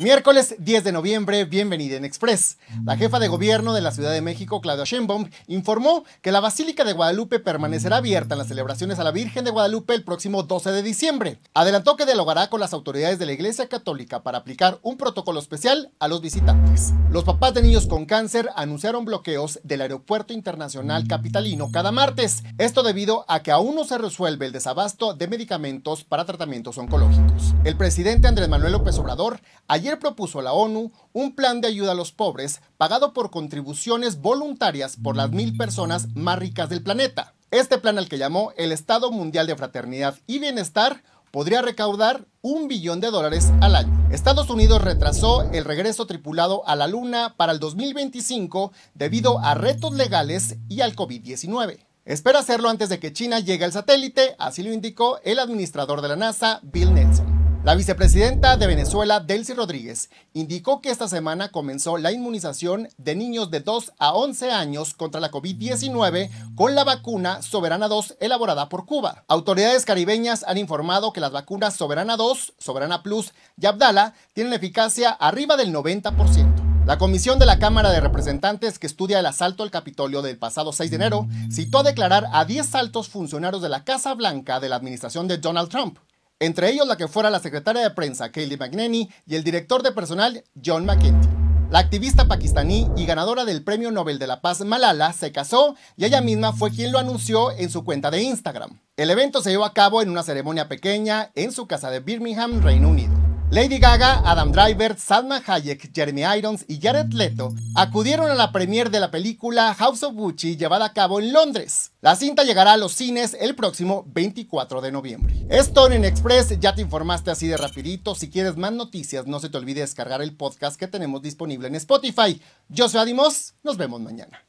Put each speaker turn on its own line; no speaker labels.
Miércoles 10 de noviembre, bienvenida en Express. La jefa de gobierno de la Ciudad de México, Claudia Sheinbaum, informó que la Basílica de Guadalupe permanecerá abierta en las celebraciones a la Virgen de Guadalupe el próximo 12 de diciembre. Adelantó que dialogará con las autoridades de la Iglesia Católica para aplicar un protocolo especial a los visitantes. Los papás de niños con cáncer anunciaron bloqueos del Aeropuerto Internacional Capitalino cada martes. Esto debido a que aún no se resuelve el desabasto de medicamentos para tratamientos oncológicos. El presidente Andrés Manuel López Obrador Ayer propuso la ONU un plan de ayuda a los pobres pagado por contribuciones voluntarias por las mil personas más ricas del planeta. Este plan al que llamó el Estado Mundial de Fraternidad y Bienestar podría recaudar un billón de dólares al año. Estados Unidos retrasó el regreso tripulado a la Luna para el 2025 debido a retos legales y al COVID-19. Espera hacerlo antes de que China llegue al satélite, así lo indicó el administrador de la NASA, Bill Nelson. La vicepresidenta de Venezuela, Delcy Rodríguez, indicó que esta semana comenzó la inmunización de niños de 2 a 11 años contra la COVID-19 con la vacuna Soberana 2 elaborada por Cuba. Autoridades caribeñas han informado que las vacunas Soberana 2, Soberana Plus y Abdala tienen eficacia arriba del 90%. La comisión de la Cámara de Representantes que estudia el asalto al Capitolio del pasado 6 de enero citó a declarar a 10 altos funcionarios de la Casa Blanca de la administración de Donald Trump entre ellos la que fuera la secretaria de prensa Kayleigh McNenny y el director de personal John McKenty. La activista pakistaní y ganadora del Premio Nobel de la Paz Malala se casó y ella misma fue quien lo anunció en su cuenta de Instagram. El evento se llevó a cabo en una ceremonia pequeña en su casa de Birmingham, Reino Unido. Lady Gaga, Adam Driver, Salma Hayek, Jeremy Irons y Jared Leto acudieron a la premiere de la película House of Gucci llevada a cabo en Londres. La cinta llegará a los cines el próximo 24 de noviembre. Esto en Express, ya te informaste así de rapidito. Si quieres más noticias, no se te olvide descargar el podcast que tenemos disponible en Spotify. Yo soy Adimos, nos vemos mañana.